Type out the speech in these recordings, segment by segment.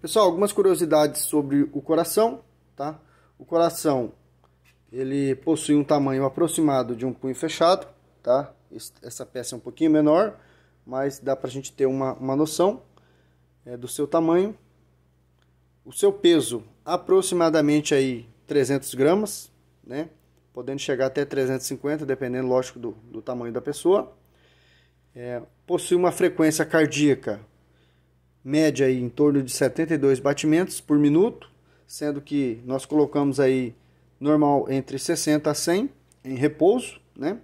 Pessoal, algumas curiosidades sobre o coração, tá? O coração, ele possui um tamanho aproximado de um punho fechado, tá? Essa peça é um pouquinho menor, mas dá para a gente ter uma, uma noção é, do seu tamanho. O seu peso, aproximadamente aí 300 gramas, né? Podendo chegar até 350, dependendo, lógico, do, do tamanho da pessoa. É, possui uma frequência cardíaca média aí em torno de 72 batimentos por minuto, sendo que nós colocamos aí normal entre 60 a 100 em repouso, né?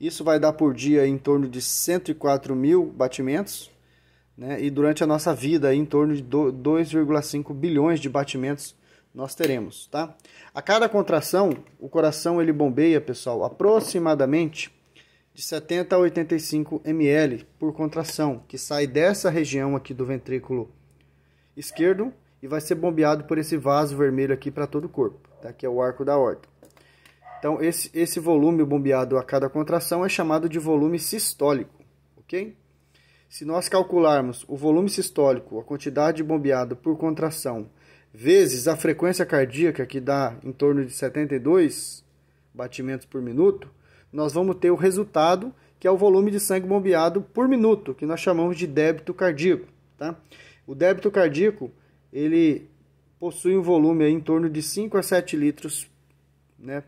Isso vai dar por dia em torno de 104 mil batimentos, né? E durante a nossa vida em torno de 2,5 bilhões de batimentos nós teremos, tá? A cada contração, o coração ele bombeia, pessoal, aproximadamente de 70 a 85 ml por contração, que sai dessa região aqui do ventrículo esquerdo e vai ser bombeado por esse vaso vermelho aqui para todo o corpo, tá? que é o arco da horta. Então, esse, esse volume bombeado a cada contração é chamado de volume sistólico, ok? Se nós calcularmos o volume sistólico, a quantidade bombeada por contração, vezes a frequência cardíaca, que dá em torno de 72 batimentos por minuto, nós vamos ter o resultado, que é o volume de sangue bombeado por minuto, que nós chamamos de débito cardíaco. Tá? O débito cardíaco ele possui um volume em torno de 5 a 7 litros né,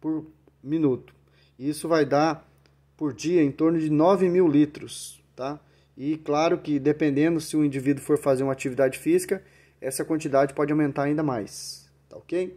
por minuto. Isso vai dar por dia em torno de 9 mil litros. Tá? E claro que dependendo se o indivíduo for fazer uma atividade física, essa quantidade pode aumentar ainda mais. Tá ok?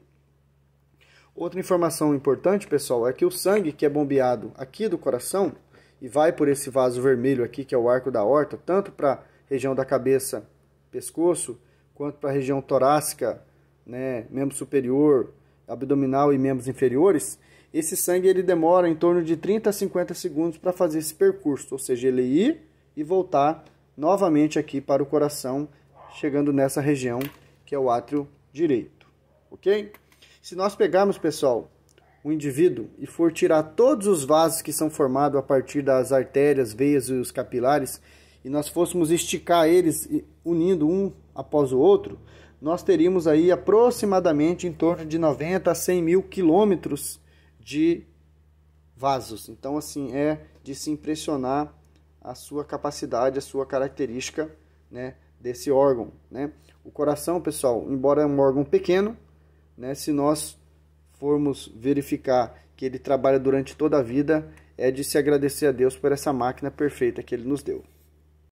Outra informação importante, pessoal, é que o sangue que é bombeado aqui do coração e vai por esse vaso vermelho aqui, que é o arco da horta, tanto para a região da cabeça, pescoço, quanto para a região torácica, né, membro superior, abdominal e membros inferiores, esse sangue ele demora em torno de 30 a 50 segundos para fazer esse percurso, ou seja, ele ir e voltar novamente aqui para o coração, chegando nessa região que é o átrio direito, ok? Se nós pegarmos, pessoal, o indivíduo e for tirar todos os vasos que são formados a partir das artérias, veias e os capilares, e nós fôssemos esticar eles unindo um após o outro, nós teríamos aí aproximadamente em torno de 90 a 100 mil quilômetros de vasos. Então, assim, é de se impressionar a sua capacidade, a sua característica né, desse órgão. Né? O coração, pessoal, embora é um órgão pequeno, né? Se nós formos verificar que ele trabalha durante toda a vida, é de se agradecer a Deus por essa máquina perfeita que ele nos deu.